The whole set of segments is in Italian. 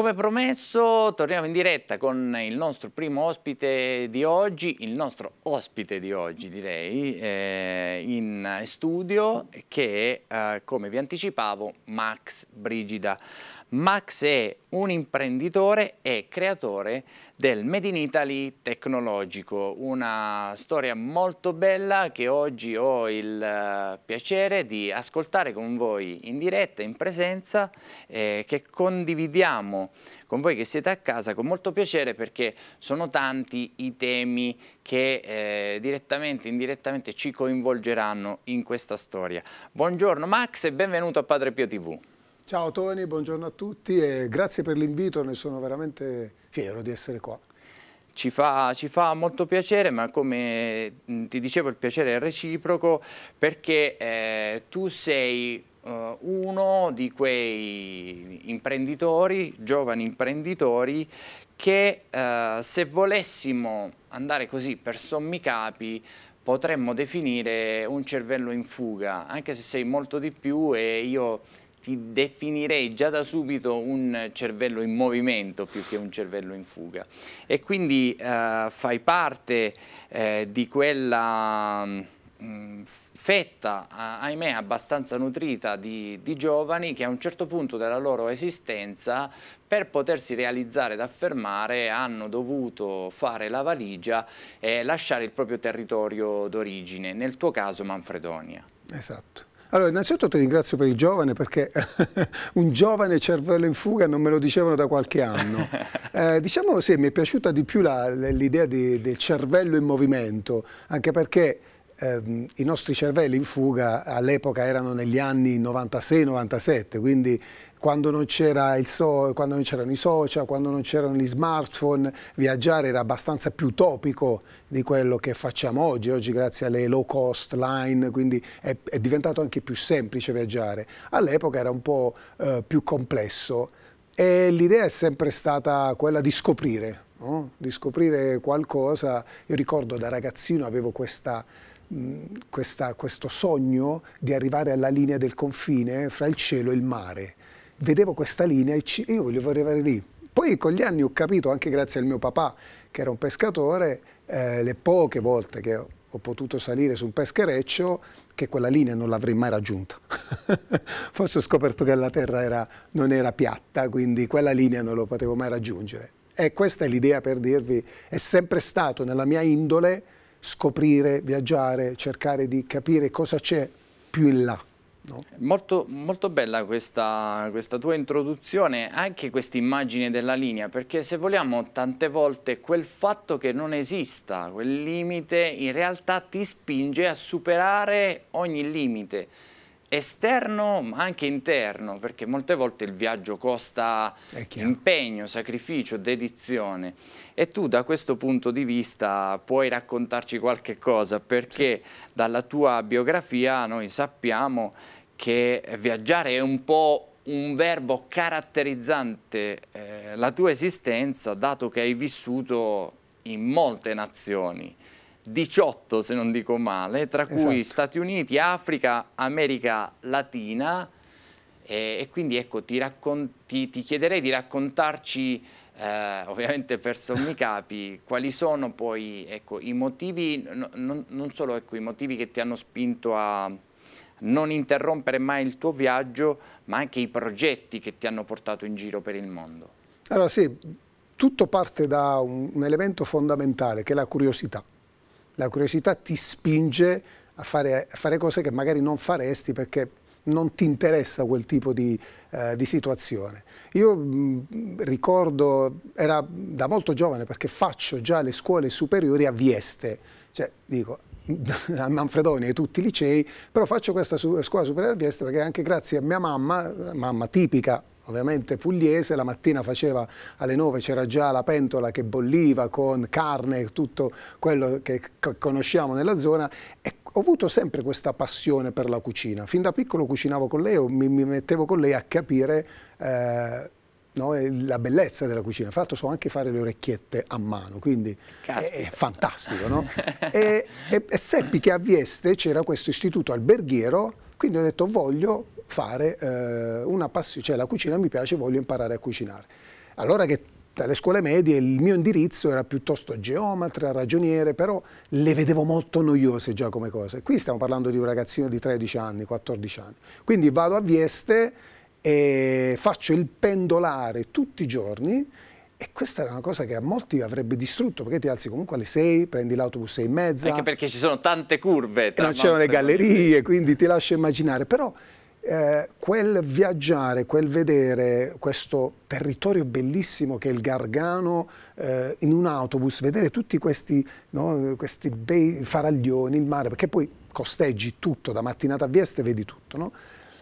Come promesso torniamo in diretta con il nostro primo ospite di oggi, il nostro ospite di oggi direi, eh, in studio che è, eh, come vi anticipavo, Max Brigida. Max è un imprenditore e creatore del Made in Italy tecnologico, una storia molto bella che oggi ho il eh, piacere di ascoltare con voi in diretta, in presenza, eh, che condividiamo con voi che siete a casa con molto piacere perché sono tanti i temi che eh, direttamente e indirettamente ci coinvolgeranno in questa storia. Buongiorno Max e benvenuto a Padre Pio TV. Ciao Tony, buongiorno a tutti e grazie per l'invito, ne sono veramente fiero di essere qua. Ci fa, ci fa, molto piacere, ma come mm, ti dicevo il piacere è reciproco perché eh, tu sei eh, uno di quei imprenditori, giovani imprenditori, che eh, se volessimo andare così per sommi capi potremmo definire un cervello in fuga, anche se sei molto di più e io ti definirei già da subito un cervello in movimento più che un cervello in fuga e quindi eh, fai parte eh, di quella mh, mm, fetta, ahimè, abbastanza nutrita di, di, giovani che a un certo punto della loro esistenza per potersi realizzare ed affermare hanno dovuto fare la valigia e lasciare il proprio territorio d'origine, nel tuo caso Manfredonia. Esatto. Allora, innanzitutto ti ringrazio per il giovane perché un giovane cervello in fuga non me lo dicevano da qualche anno. Eh, diciamo sì, mi è piaciuta di più l'idea del cervello in movimento, anche perché ehm, i nostri cervelli in fuga all'epoca erano negli anni 96-97, quindi quando non c'erano so i social, quando non c'erano gli smartphone, viaggiare era abbastanza più topico di quello che facciamo oggi. Oggi grazie alle low cost line, quindi è, è diventato anche più semplice viaggiare. All'epoca era un po' eh, più complesso e l'idea è sempre stata quella di scoprire, no? di scoprire qualcosa. Io ricordo da ragazzino avevo questa questa, questo sogno di arrivare alla linea del confine fra il cielo e il mare vedevo questa linea e ci, io voglio arrivare lì. Poi con gli anni ho capito, anche grazie al mio papà, che era un pescatore, eh, le poche volte che ho potuto salire su un peschereccio, che quella linea non l'avrei mai raggiunta. Forse ho scoperto che la terra era, non era piatta, quindi quella linea non lo potevo mai raggiungere. E questa è l'idea per dirvi, è sempre stato nella mia indole scoprire, viaggiare, cercare di capire cosa c'è più in là. No? Molto, molto, bella questa, questa, tua introduzione, anche questa immagine della linea, perché se vogliamo tante volte quel fatto che non esista, quel limite, in realtà ti spinge a superare ogni limite esterno ma anche interno, perché molte volte il viaggio costa impegno, sacrificio, dedizione e tu da questo punto di vista puoi raccontarci qualche cosa perché sì. dalla tua biografia noi sappiamo che viaggiare è un po' un verbo caratterizzante eh, la tua esistenza dato che hai vissuto in molte nazioni, 18 se non dico male, tra esatto. cui Stati Uniti, Africa, America Latina e, e quindi ecco ti, racconti, ti, chiederei di raccontarci eh, ovviamente per sommi capi quali sono poi ecco, i motivi, no, non, non, solo ecco, i motivi che ti hanno spinto a non interrompere mai il tuo viaggio, ma anche i progetti che ti hanno portato in giro per il mondo. Allora sì, tutto parte da un elemento fondamentale che è la curiosità. La curiosità ti spinge a fare, a fare cose che magari non faresti perché non ti interessa quel tipo di, eh, di situazione. Io mh, mm, ricordo, era da molto giovane perché faccio già le scuole superiori a Vieste, cioè dico a Manfredonia e tutti i licei, però faccio questa scuola superiore albiestra perché anche grazie a mia mamma, mamma tipica ovviamente pugliese, la mattina faceva alle 9 c'era già la pentola che bolliva con carne, e tutto quello che conosciamo nella zona e ho avuto sempre questa passione per la cucina, fin da piccolo cucinavo con lei o mi, mettevo con lei a capire eh, no? la bellezza della cucina. Fra l'altro so anche fare le orecchiette a mano, quindi Caspita. è, fantastico. No? e, e, e seppi che a Vieste c'era questo istituto alberghiero, quindi ho detto voglio fare eh, una passione, cioè la cucina mi piace, voglio imparare a cucinare. Allora che dalle scuole medie il mio indirizzo era piuttosto geometra, ragioniere, però le vedevo molto noiose già come cose. Qui stiamo parlando di un ragazzino di 13 anni, 14 anni. Quindi vado a Vieste e faccio il pendolare tutti i giorni e questa era una cosa che a molti avrebbe distrutto, perché ti alzi comunque alle 6, prendi l'autobus 6 e mezza. Anche perché ci sono tante curve. non c'erano le gallerie, quindi ti lascio immaginare. Però eh, quel viaggiare, quel vedere questo territorio bellissimo che è il Gargano eh, in un autobus, vedere tutti questi, no, questi bei faraglioni, il mare, perché poi costeggi tutto, da mattinata a Vieste vedi tutto, no?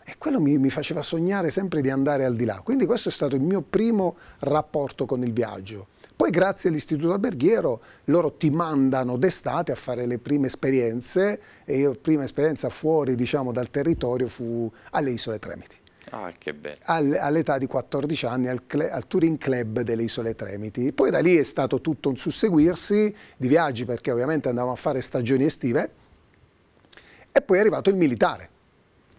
E quello mi, mi faceva sognare sempre di andare al di là. Quindi questo è stato il mio primo rapporto con il viaggio. Poi grazie all'istituto alberghiero loro ti mandano d'estate a fare le prime esperienze e io prima esperienza fuori diciamo, dal territorio fu alle Isole Tremiti. Ah, che bello. All'età di 14 anni al, al, Touring Club delle Isole Tremiti. Poi da lì è stato tutto un susseguirsi di viaggi perché ovviamente andavamo a fare stagioni estive e poi è arrivato il militare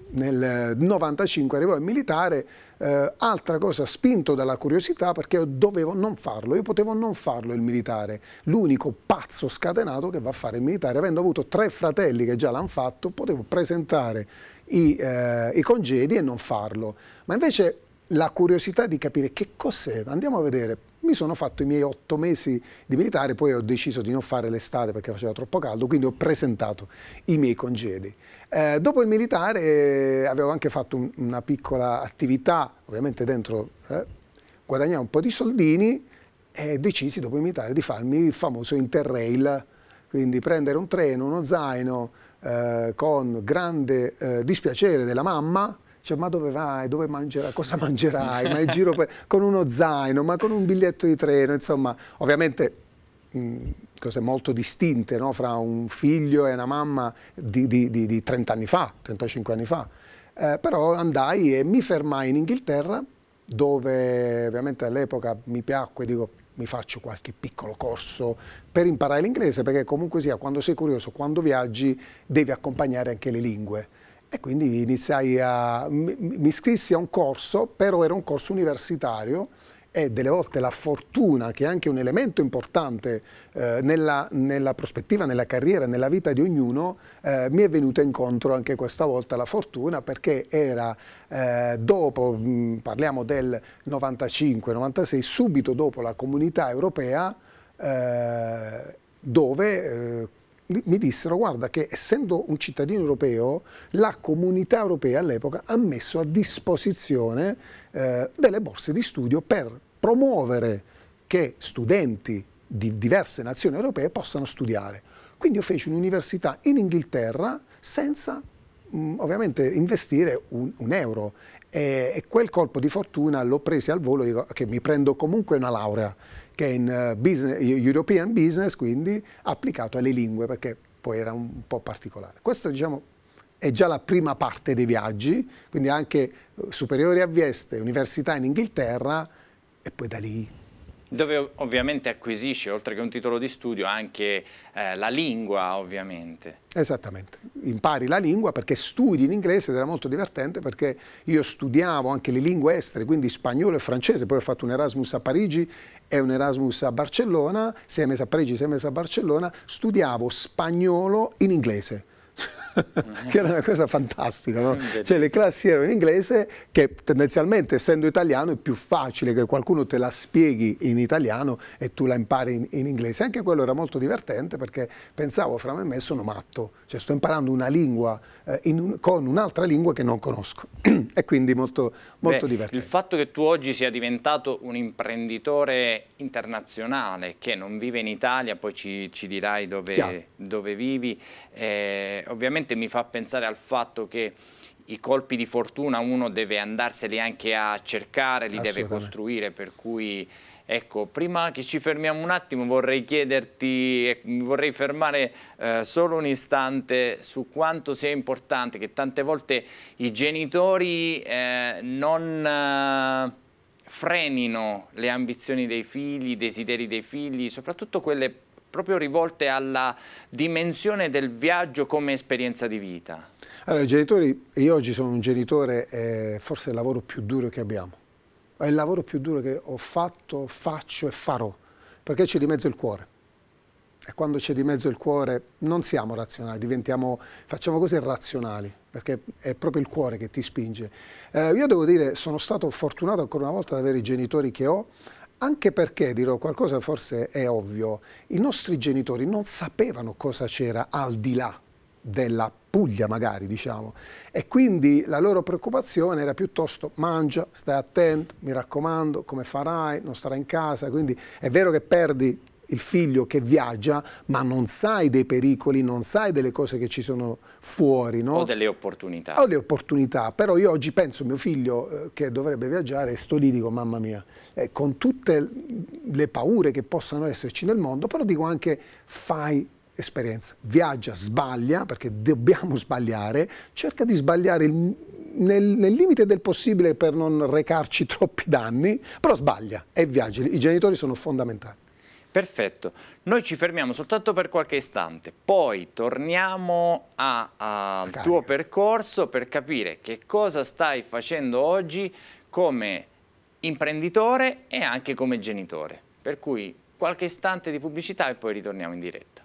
nel 95 arrivò in militare, eh, altra cosa spinto dalla curiosità perché dovevo non farlo, io potevo non farlo il militare, l'unico pazzo scatenato che va a fare il militare, avendo avuto tre fratelli che già l'hanno fatto, potevo presentare i, eh, i congedi e non farlo, ma invece la curiosità di capire che cos'è, andiamo a vedere, mi sono fatto i miei otto mesi di militare, poi ho deciso di non fare l'estate perché faceva troppo caldo, quindi ho presentato i miei congedi. Eh, dopo il militare eh, avevo anche fatto un, una piccola attività, ovviamente dentro eh, guadagnavo un po' di soldini e decisi dopo il militare di farmi il famoso interrail, quindi prendere un treno, uno zaino eh, con grande eh, dispiacere della mamma, cioè, ma dove vai, dove mangerai, cosa mangerai, ma in giro per, con uno zaino, ma con un biglietto di treno, insomma, ovviamente mm, cose molto distinte no? fra un figlio e una mamma di, di, di, di 30 anni fa, 35 anni fa. Eh, però andai e mi fermai in Inghilterra dove ovviamente all'epoca mi piacque, dico mi faccio qualche piccolo corso per imparare l'inglese perché comunque sia quando sei curioso, quando viaggi devi accompagnare anche le lingue e quindi iniziai a... mi, iscrissi a un corso, però era un corso universitario e delle volte la fortuna, che è anche un elemento importante eh, nella, nella, prospettiva, nella carriera, nella vita di ognuno, eh, mi è venuta incontro anche questa volta la fortuna perché era eh, dopo, mh, parliamo del 95-96, subito dopo la comunità europea eh, dove eh, mi dissero guarda che essendo un cittadino europeo la comunità europea all'epoca ha messo a disposizione eh, delle borse di studio per promuovere che studenti di diverse nazioni europee possano studiare. Quindi io feci un'università in Inghilterra senza mh, ovviamente investire un, un euro e, e, quel colpo di fortuna l'ho preso al volo, dico che mi prendo comunque una laurea che è in eh, business, European Business, quindi applicato alle lingue, perché poi era un po' particolare. Questo, diciamo, è già la prima parte dei viaggi, quindi anche eh, superiori a Vieste, università in Inghilterra e poi da lì dove ovviamente acquisisce, oltre che un titolo di studio, anche eh, la lingua, ovviamente. Esattamente, impari la lingua perché studi in inglese ed era molto divertente perché io studiavo anche le lingue estere, quindi spagnolo e francese, poi ho fatto un Erasmus a Parigi è un Erasmus a Barcellona, sei mesi a Parigi, sei mesi a Barcellona, studiavo spagnolo in inglese. che era una cosa fantastica. No? Cioè, le classi erano in inglese che tendenzialmente, essendo italiano, è più facile che qualcuno te la spieghi in italiano e tu la impari in, in inglese. Anche quello era molto divertente perché pensavo fra me e me sono matto, cioè sto imparando una lingua eh, un, con un'altra lingua che non conosco. e quindi molto, molto Beh, divertente. Il fatto che tu oggi sia diventato un imprenditore internazionale che non vive in Italia, poi ci, ci dirai dove, dove vivi, eh, ovviamente sicuramente mi fa pensare al fatto che i colpi di fortuna uno deve andarseli anche a cercare, li deve costruire, per cui ecco, prima che ci fermiamo un attimo vorrei chiederti, vorrei fermare eh, solo un istante su quanto sia importante che tante volte i genitori eh, non... Eh, frenino le ambizioni dei figli, i desideri dei figli, soprattutto quelle proprio rivolte alla dimensione del viaggio come esperienza di vita? Allora, i genitori, io oggi sono un genitore, eh, forse il lavoro più duro che abbiamo. È il lavoro più duro che ho fatto, faccio e farò, perché c'è di mezzo il cuore. E quando c'è di mezzo il cuore non siamo razionali, facciamo cose razionali, perché è proprio il cuore che ti spinge. Eh, io devo dire, sono stato fortunato ancora una volta ad avere i genitori che ho, anche perché, dirò qualcosa forse è ovvio, i nostri genitori non sapevano cosa c'era al di là della Puglia magari diciamo e quindi la loro preoccupazione era piuttosto mangia, stai attento, mi raccomando, come farai, non starai in casa, quindi è vero che perdi il figlio che viaggia, ma non sai dei pericoli, non sai delle cose che ci sono fuori. No? O delle opportunità. O le opportunità, però io oggi penso mio figlio eh, che dovrebbe viaggiare e sto lì dico mamma mia, eh, con tutte le paure che possano esserci nel mondo, però dico anche fai esperienza, viaggia, sbaglia, perché dobbiamo sbagliare, cerca di sbagliare il, nel, nel, limite del possibile per non recarci troppi danni, però sbaglia e viaggia, i genitori sono fondamentali. Perfetto, noi ci fermiamo soltanto per qualche istante, poi torniamo al tuo percorso per capire che cosa stai facendo oggi come imprenditore e anche come genitore. Per cui qualche istante di pubblicità e poi ritorniamo in diretta.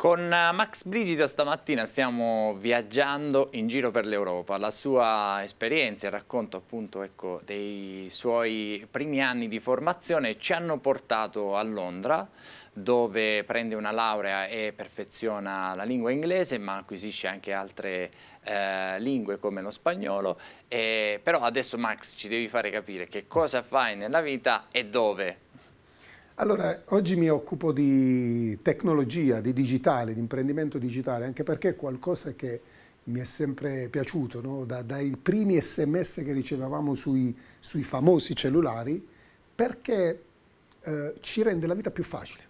Con eh, Max Brigida stamattina stiamo viaggiando in giro per l'Europa, la sua esperienza, il racconto appunto ecco, dei suoi primi anni di formazione ci hanno portato a Londra dove prende una laurea e perfeziona la lingua inglese ma acquisisce anche altre eh, lingue come lo spagnolo e, però adesso Max ci devi fare capire che cosa fai nella vita e dove allora, oggi mi occupo di tecnologia, di digitale, di imprendimento digitale, anche perché è qualcosa che mi è sempre piaciuto, no? da, dai primi sms che ricevevamo sui, sui famosi cellulari, perché eh, ci rende la vita più facile,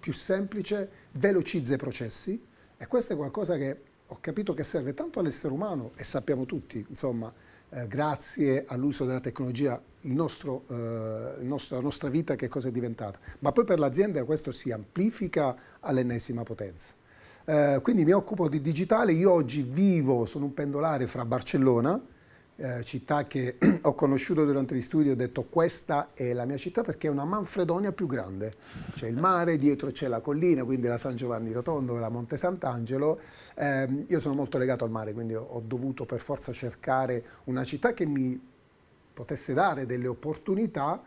più semplice, velocizza i processi e questo è qualcosa che ho capito che serve tanto all'essere umano e sappiamo tutti, insomma, eh, grazie all'uso della tecnologia nostro, eh, nostro, la nostra vita che cosa è diventata, ma poi per l'azienda questo si amplifica all'ennesima potenza. Eh, quindi mi occupo di digitale, io oggi vivo, sono un pendolare fra Barcellona, eh, città che ho conosciuto durante gli studi, ho detto questa è la mia città perché è una Manfredonia più grande, c'è il mare, dietro c'è la collina, quindi la San Giovanni Rotondo, la Monte Sant'Angelo, eh, io sono molto legato al mare, quindi ho dovuto per forza cercare una città che mi potesse dare delle opportunità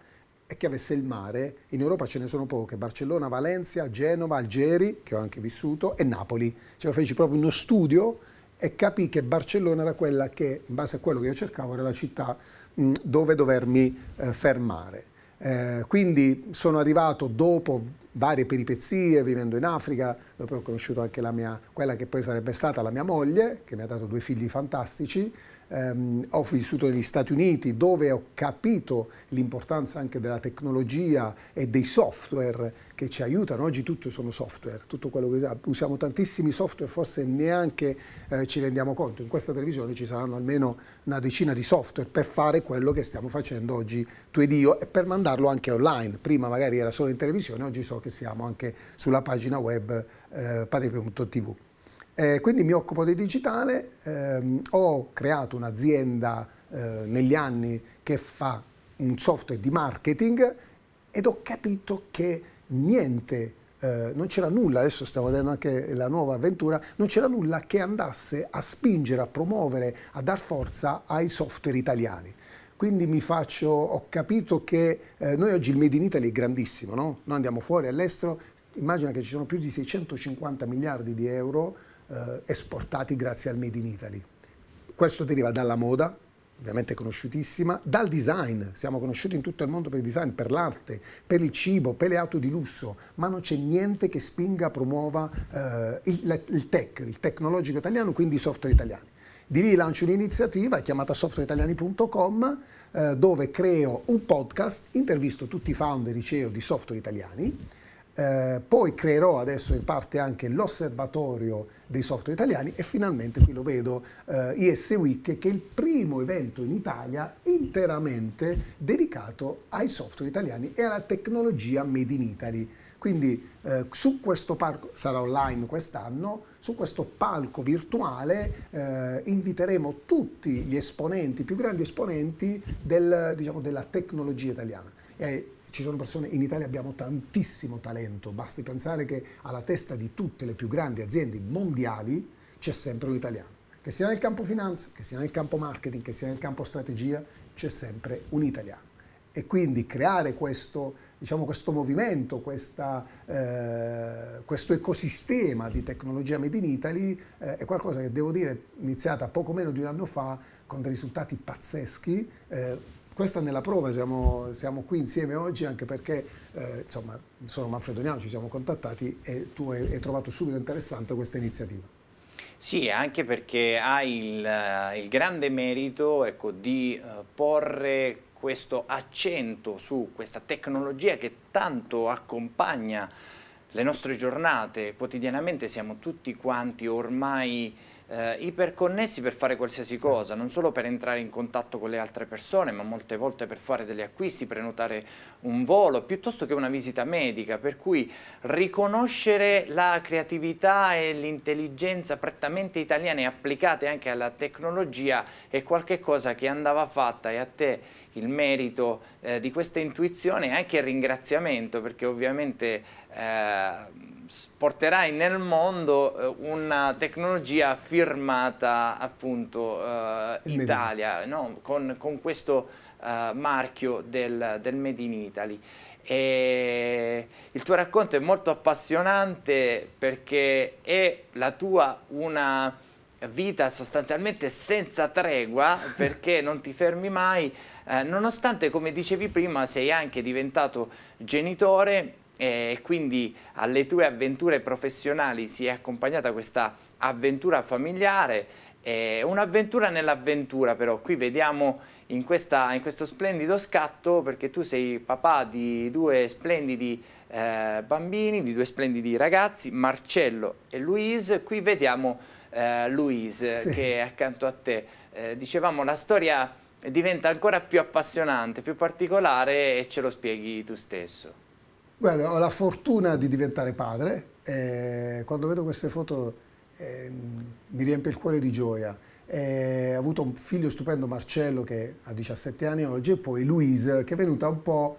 e che avesse il mare, in Europa ce ne sono poche, Barcellona, Valencia, Genova, Algeri, che ho anche vissuto, e Napoli, cioè feci proprio uno studio e capì che Barcellona era quella che, in base a quello che io cercavo, era la città mh, dove dovermi eh, fermare. Eh, quindi sono arrivato dopo varie peripezie, vivendo in Africa, dopo ho conosciuto anche mia, quella che poi sarebbe stata la mia moglie, che mi ha dato due figli fantastici, ehm, ho vissuto negli Stati Uniti dove ho capito l'importanza anche della tecnologia e dei software che ci aiutano. Oggi tutto sono software, tutto quello che usiamo tantissimi software, forse neanche eh, ci rendiamo conto. In questa televisione ci saranno almeno una decina di software per fare quello che stiamo facendo oggi tu ed io e per mandarlo anche online. Prima magari era solo in televisione, oggi so che siamo anche sulla pagina web eh, padre.tv. Eh, quindi mi occupo di digitale, ehm, ho creato un'azienda eh, negli anni che fa un software di marketing ed ho capito che niente, eh, non c'era nulla, adesso stiamo vedendo anche la nuova avventura, non c'era nulla che andasse a spingere, a promuovere, a dar forza ai software italiani. Quindi mi faccio, ho capito che eh, noi oggi il Made in Italy è grandissimo, no? noi andiamo fuori all'estero, immagina che ci sono più di 650 miliardi di euro eh, esportati grazie al Made in Italy. Questo deriva dalla moda, ovviamente conosciutissima, dal design, siamo conosciuti in tutto il mondo per il design, per l'arte, per il cibo, per le auto di lusso, ma non c'è niente che spinga, promuova eh, il, il tech, il tecnologico italiano, quindi i software italiani. Di lì lancio un'iniziativa chiamata softwareitaliani.com eh, dove creo un podcast, intervisto tutti i founder e CEO di software italiani, eh, poi creerò adesso in parte anche l'osservatorio dei software italiani e finalmente qui lo vedo eh, IS Week che è il primo evento in Italia interamente dedicato ai software italiani e alla tecnologia made in Italy. Quindi eh, su questo palco, sarà online quest'anno, su questo palco virtuale eh, inviteremo tutti gli esponenti, i più grandi esponenti del, diciamo, della tecnologia italiana. E, ci sono persone, in Italia abbiamo tantissimo talento, basti pensare che alla testa di tutte le più grandi aziende mondiali c'è sempre un italiano. Che sia nel campo finanza, che sia nel campo marketing, che sia nel campo strategia, c'è sempre un italiano. E quindi creare questo, diciamo, questo movimento, questa, eh, questo ecosistema di tecnologia Made in Italy eh, è qualcosa che devo dire iniziata poco meno di un anno fa con dei risultati pazzeschi. Eh, questa nella prova, siamo, siamo, qui insieme oggi anche perché eh, insomma, sono Manfredoniano, ci siamo contattati e tu hai, hai trovato subito interessante questa iniziativa. Sì, anche perché hai il, eh, il grande merito ecco, di eh, porre questo accento su questa tecnologia che tanto accompagna le nostre giornate, quotidianamente siamo tutti quanti ormai eh, iperconnessi per fare qualsiasi cosa, non solo per entrare in contatto con le altre persone, ma molte volte per fare degli acquisti, prenotare un volo, piuttosto che una visita medica, per cui riconoscere la creatività e l'intelligenza prettamente italiane applicate anche alla tecnologia è qualcosa che andava fatta e a te il merito eh, di questa intuizione e anche il ringraziamento perché ovviamente eh, porterai nel mondo eh, una tecnologia firmata appunto eh, Italia no? con, con, questo eh, marchio del, del Made in Italy. E il tuo racconto è molto appassionante perché è la tua una vita sostanzialmente senza tregua perché non ti fermi mai eh, nonostante come dicevi prima sei anche diventato genitore eh, e quindi alle tue avventure professionali si è accompagnata questa avventura familiare, un'avventura nell'avventura però, qui vediamo in, questa, in, questo splendido scatto perché tu sei papà di due splendidi eh, bambini, di due splendidi ragazzi, Marcello e Louise, qui vediamo eh, Louise sì. che è accanto a te, eh, dicevamo la storia diventa ancora più appassionante, più particolare e ce lo spieghi tu stesso. Guarda, ho la fortuna di diventare padre, eh, quando vedo queste foto eh, mi riempie il cuore di gioia. Eh, ho avuto un figlio stupendo, Marcello, che ha 17 anni oggi, e poi Luisa, che è venuta un po'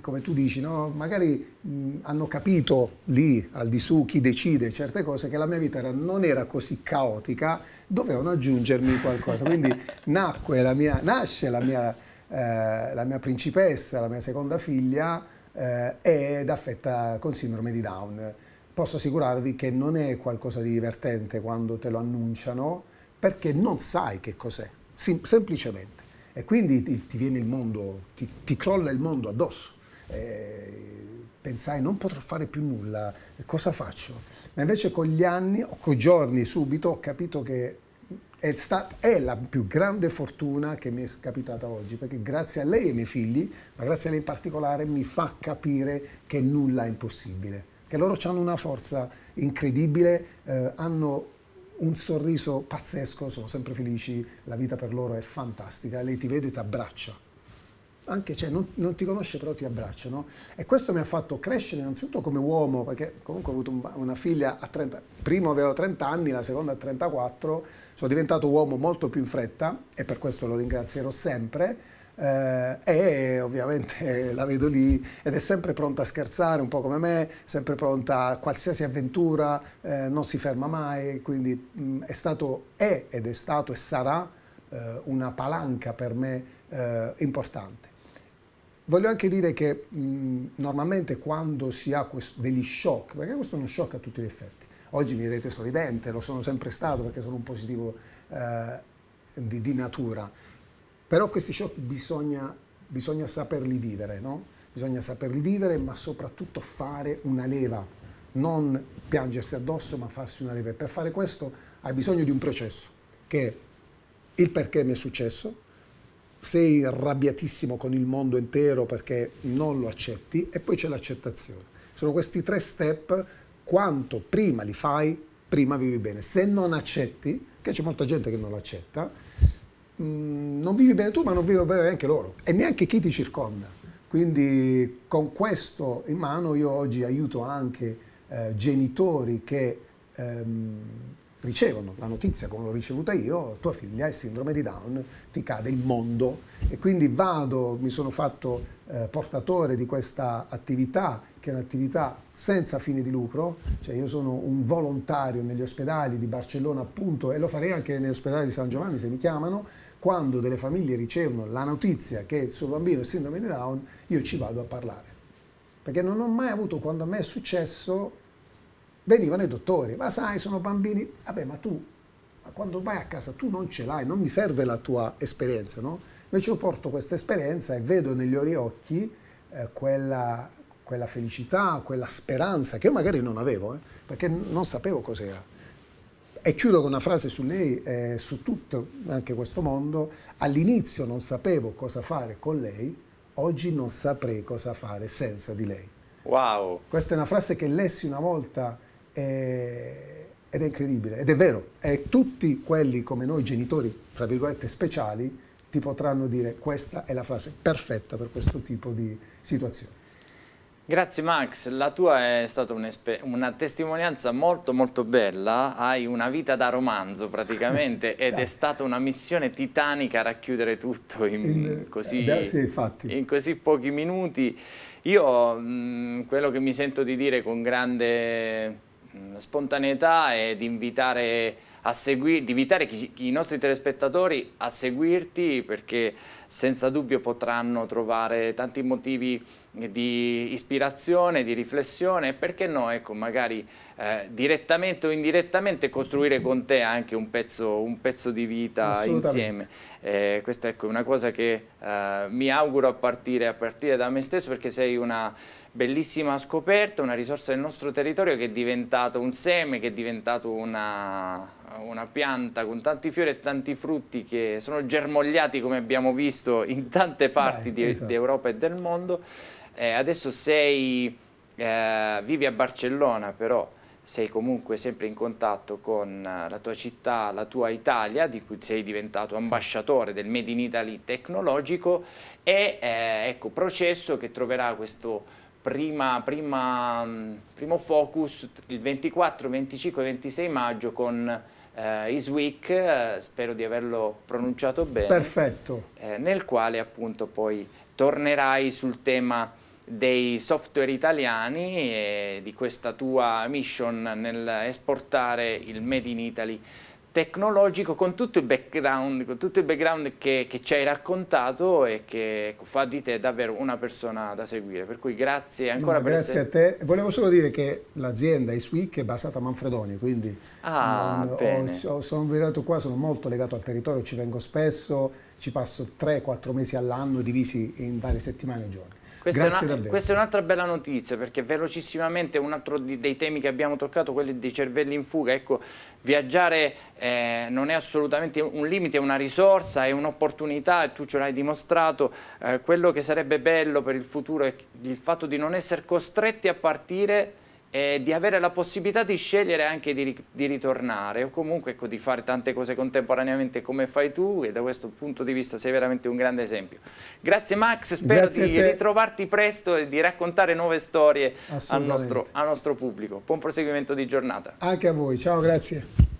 come tu dici, no? magari mh, hanno capito lì, al di su, chi decide certe cose, che la mia vita era, non era così caotica, dovevano aggiungermi qualcosa. Quindi la mia, nasce la mia, eh, la mia, principessa, la mia seconda figlia, eh, ed affetta con sindrome di Down. Posso assicurarvi che non è qualcosa di divertente quando te lo annunciano, perché non sai che cos'è, sem semplicemente e quindi ti, ti viene il mondo, ti, ti, crolla il mondo addosso. Eh, pensai non potrò fare più nulla, cosa faccio? Ma invece con gli anni o con i giorni subito ho capito che è, stata, è la più grande fortuna che mi è capitata oggi, perché grazie a lei e ai miei figli, ma grazie a lei in particolare, mi fa capire che nulla è impossibile, che loro hanno una forza incredibile, eh, hanno un sorriso pazzesco, sono sempre felici, la vita per loro è fantastica, lei ti vede e ti abbraccia. Anche, cioè, non, non, ti conosce però ti abbraccia, no? E questo mi ha fatto crescere innanzitutto come uomo, perché comunque ho avuto un, una figlia a 30, prima avevo 30 anni, la seconda a 34, sono diventato uomo molto più in fretta e per questo lo ringrazierò sempre, eh, e ovviamente la vedo lì ed è sempre pronta a scherzare, un po' come me, sempre pronta a qualsiasi avventura, eh, non si ferma mai, quindi mh, è stato, è ed è stato e sarà eh, una palanca per me eh, importante. Voglio anche dire che mh, normalmente quando si ha degli shock, perché questo è uno shock a tutti gli effetti, oggi mi vedete sorridente, lo sono sempre stato perché sono un positivo eh, di, di natura, però questi shock bisogna, bisogna saperli vivere, no? Bisogna saperli vivere, ma soprattutto fare una leva, non piangersi addosso, ma farsi una leva. E per fare questo hai bisogno di un processo, che è il perché mi è successo, sei arrabbiatissimo con il mondo intero perché non lo accetti, e poi c'è l'accettazione. Sono questi tre step, quanto prima li fai, prima vivi bene. Se non accetti, che c'è molta gente che non lo accetta, Mm, non vivi bene tu, ma non vivono bene neanche loro e neanche chi ti circonda. Quindi con questo in mano io oggi aiuto anche eh, genitori che ehm, ricevono la notizia come l'ho ricevuta io, tua figlia è sindrome di Down, ti cade il mondo e quindi vado, mi sono fatto eh, portatore di questa attività che è un'attività senza fine di lucro, cioè io sono un volontario negli ospedali di Barcellona appunto e lo farei anche negli ospedali di San Giovanni se mi chiamano, quando delle famiglie ricevono la notizia che il suo bambino è sindrome di Down, io ci vado a parlare. Perché non ho mai avuto, quando a me è successo, venivano i dottori, ma sai, sono bambini, vabbè, ma tu, ma quando vai a casa tu non ce l'hai, non mi serve la tua esperienza, no? Invece io porto questa esperienza e vedo negli ori occhi eh, quella, quella felicità, quella speranza che io magari non avevo, eh, perché non sapevo cos'era. E chiudo con una frase su lei, eh, su tutto anche questo mondo. All'inizio non sapevo cosa fare con lei, oggi non saprei cosa fare senza di lei. Wow! Questa è una frase che lessi una volta eh, ed è incredibile, ed è vero. E tutti quelli come noi genitori, tra virgolette, speciali, ti potranno dire questa è la frase perfetta per questo tipo di situazione. Grazie Max, la tua è stata un una testimonianza molto molto bella, hai una vita da romanzo praticamente ed è stata una missione titanica racchiudere tutto in, in, eh, così, sì, in così, pochi minuti. Io mh, mm, quello che mi sento di dire con grande mh, mm, spontaneità è di invitare seguir, di invitare chi, i nostri telespettatori a seguirti perché senza dubbio potranno trovare tanti motivi di ispirazione, di riflessione e perché no, ecco, magari eh, direttamente o indirettamente costruire con te anche un pezzo, un pezzo di vita insieme. Eh, questa ecco, è ecco, una cosa che eh, mi auguro a partire, a partire da me stesso perché sei una bellissima scoperta, una risorsa del nostro territorio che è diventato un seme, che è diventato una, una pianta con tanti fiori e tanti frutti che sono germogliati come abbiamo visto in tante parti d'Europa di, di, esatto. e del mondo. Eh, adesso sei, eh, vivi a Barcellona però sei comunque sempre in contatto con eh, la tua città, la tua Italia, di cui sei diventato ambasciatore del Made in Italy tecnologico e eh, ecco, processo che troverà questo prima, prima, mm, primo focus il 24, 25, e 26 maggio con eh, Week, eh, spero di averlo pronunciato bene. Perfetto. Eh, nel quale appunto poi tornerai sul tema dei software italiani e di questa tua mission nel esportare il Made in Italy tecnologico con tutto il background, tutto il background che, che, ci hai raccontato e che fa di te davvero una persona da seguire. Per cui grazie ancora no, per Grazie essere... a te. Volevo solo dire che l'azienda Isweek è basata a Manfredoni, quindi ah, non, ho, sono venuto qua, sono molto legato al territorio, ci vengo spesso, ci passo 3-4 mesi all'anno divisi in varie settimane e giorni. Questa Grazie è una, Questa è un'altra bella notizia perché velocissimamente un altro dei temi che abbiamo toccato, quelli dei cervelli in fuga, ecco, viaggiare eh, non è assolutamente un limite, è una risorsa, è un'opportunità e tu ce l'hai dimostrato, eh, quello che sarebbe bello per il futuro è il fatto di non essere costretti a partire eh, di avere la possibilità di scegliere anche di, di ritornare o comunque ecco, di fare tante cose contemporaneamente come fai tu e da questo punto di vista sei veramente un grande esempio. Grazie Max, spero Grazie di ritrovarti presto e di raccontare nuove storie al nostro, al nostro pubblico. Buon proseguimento di giornata. Anche a voi, ciao, grazie.